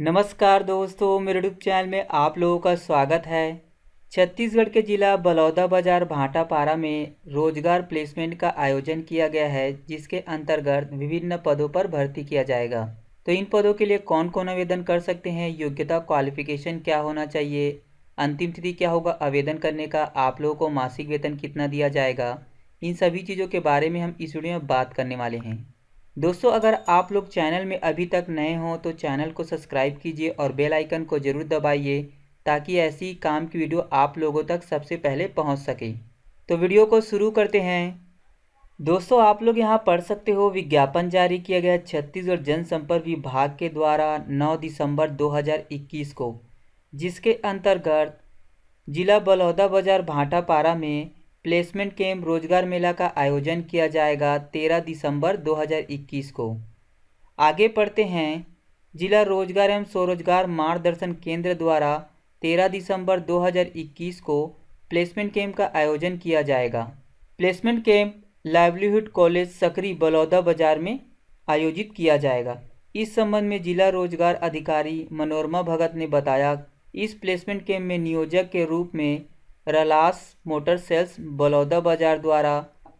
नमस्कार दोस्तों मेरे यूट्यूब चैनल में आप लोगों का स्वागत है छत्तीसगढ़ के ज़िला बलौदा बाजार भाटापारा में रोजगार प्लेसमेंट का आयोजन किया गया है जिसके अंतर्गत विभिन्न पदों पर भर्ती किया जाएगा तो इन पदों के लिए कौन कौन आवेदन कर सकते हैं योग्यता क्वालिफिकेशन क्या होना चाहिए अंतिम तिथि क्या होगा आवेदन करने का आप लोगों को मासिक वेतन कितना दिया जाएगा इन सभी चीज़ों के बारे में हम इस वीडियो में बात करने वाले हैं दोस्तों अगर आप लोग चैनल में अभी तक नए हों तो चैनल को सब्सक्राइब कीजिए और बेल आइकन को ज़रूर दबाइए ताकि ऐसी काम की वीडियो आप लोगों तक सबसे पहले पहुंच सके तो वीडियो को शुरू करते हैं दोस्तों आप लोग यहाँ पढ़ सकते हो विज्ञापन जारी किया गया छत्तीसगढ़ जनसंपर्क विभाग के द्वारा नौ दिसंबर दो को जिसके अंतर्गत जिला बलौदा बाजार भाटापारा में प्लेसमेंट कैंप रोजगार मेला का आयोजन किया जाएगा 13 दिसंबर 2021 को आगे पढ़ते हैं जिला रोजगार एवं स्वरोजगार मार्गदर्शन केंद्र द्वारा 13 दिसंबर 2021 को प्लेसमेंट कैंप का आयोजन किया जाएगा placement camp livelihood college Sakri Baloda Bazar में आयोजित किया जाएगा इस संबंध में जिला रोजगार अधिकारी मनोरमा भगत ने बताया इस प्लेसमेंट कैंप में नियोजक के रूप में रलास मोटर सेल्स बलौदा बाजार द्वारा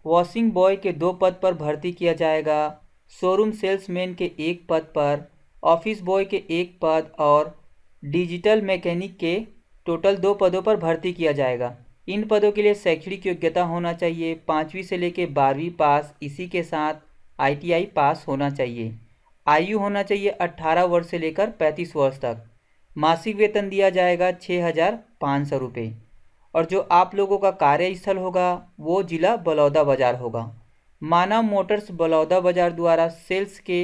वॉशिंग बॉय के दो पद पर भर्ती किया जाएगा शोरूम सेल्समैन के एक पद पर ऑफिस बॉय के एक पद और डिजिटल मैकेनिक के टोटल दो पदों पर भर्ती किया जाएगा इन पदों के लिए शैक्षणिक योग्यता होना चाहिए पाँचवीं से लेकर बारहवीं पास इसी के साथ आईटीआई पास होना चाहिए आयु होना चाहिए 18 वर्ष से लेकर 35 वर्ष तक मासिक वेतन दिया जाएगा छः हज़ार पाँच सौ रुपये और जो आप लोगों का कार्यस्थल होगा वो ज़िला बलौदा बाज़ार होगा मानव मोटर्स बलौदा बाज़ार द्वारा सेल्स के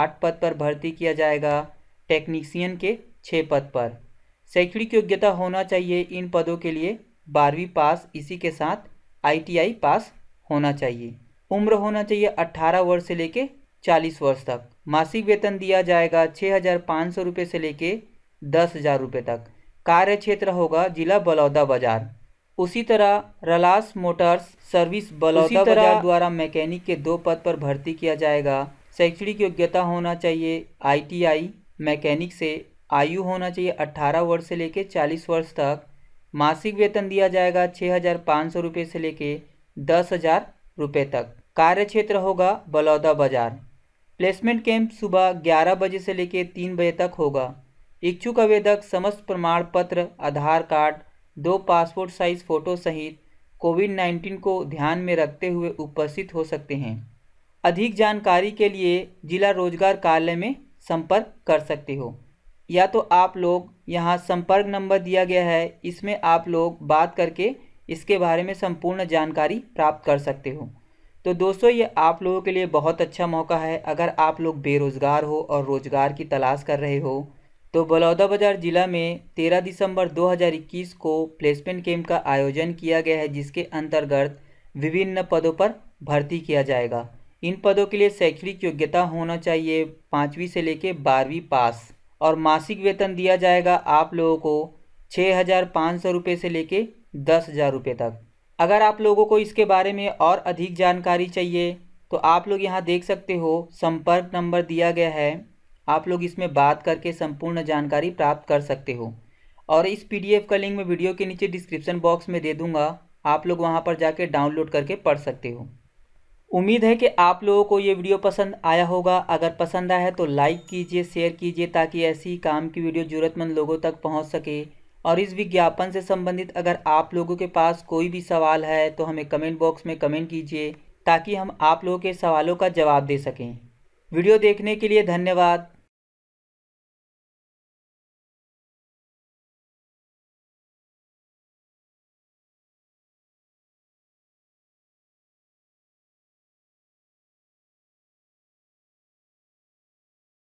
आठ पद पर भर्ती किया जाएगा टेक्नीसियन के छः पद पर शैक्षणिक योग्यता होना चाहिए इन पदों के लिए बारहवीं पास इसी के साथ आईटीआई पास होना चाहिए उम्र होना चाहिए 18 वर्ष से लेके 40 वर्ष तक मासिक वेतन दिया जाएगा छः हज़ार पाँच सौ रुपये से लेके दस हज़ार रुपये तक कार्य क्षेत्र होगा जिला बलौदा बाजार उसी तरह रलास मोटर्स सर्विस बलौदा बाजार द्वारा मैकेनिक के दो पद पर भर्ती किया जाएगा शैक्षणिक योग्यता होना चाहिए आईटीआई मैकेनिक से आयु होना चाहिए 18 वर्ष से लेकर 40 वर्ष तक मासिक वेतन दिया जाएगा छः हज़ार पाँच सौ रुपये से लेकर दस हज़ार रुपये तक कार्य क्षेत्र होगा बलौदा बाजार प्लेसमेंट कैंप सुबह ग्यारह बजे से लेकर तीन बजे तक होगा इच्छुक आवेदक समस्त प्रमाण पत्र आधार कार्ड दो पासपोर्ट साइज फ़ोटो सहित कोविड नाइन्टीन को ध्यान में रखते हुए उपस्थित हो सकते हैं अधिक जानकारी के लिए जिला रोजगार कार्यालय में संपर्क कर सकते हो या तो आप लोग यहाँ संपर्क नंबर दिया गया है इसमें आप लोग बात करके इसके बारे में संपूर्ण जानकारी प्राप्त कर सकते हो तो दोस्तों ये आप लोगों के लिए बहुत अच्छा मौका है अगर आप लोग बेरोज़गार हो और रोज़गार की तलाश कर रहे हो तो बलौदाबाजार ज़िला में 13 दिसंबर 2021 को प्लेसमेंट कैंप का आयोजन किया गया है जिसके अंतर्गत विभिन्न पदों पर भर्ती किया जाएगा इन पदों के लिए शैक्षणिक योग्यता होना चाहिए पाँचवीं से लेकर बारहवीं पास और मासिक वेतन दिया जाएगा आप लोगों को छः हज़ार पाँच सौ रुपये से लेके दस हज़ार रुपये तक अगर आप लोगों को इसके बारे में और अधिक जानकारी चाहिए तो आप लोग यहाँ देख सकते हो संपर्क नंबर दिया गया है आप लोग इसमें बात करके संपूर्ण जानकारी प्राप्त कर सकते हो और इस पीडीएफ का लिंक मैं वीडियो के नीचे डिस्क्रिप्शन बॉक्स में दे दूंगा आप लोग वहां पर जाके डाउनलोड करके पढ़ सकते हो उम्मीद है कि आप लोगों को ये वीडियो पसंद आया होगा अगर पसंद आया है तो लाइक कीजिए शेयर कीजिए ताकि ऐसी काम की वीडियो ज़रूरतमंद लोगों तक पहुंच सके और इस विज्ञापन से संबंधित अगर आप लोगों के पास कोई भी सवाल है तो हमें कमेंट बॉक्स में कमेंट कीजिए ताकि हम आप लोगों के सवालों का जवाब दे सकें वीडियो देखने के लिए धन्यवाद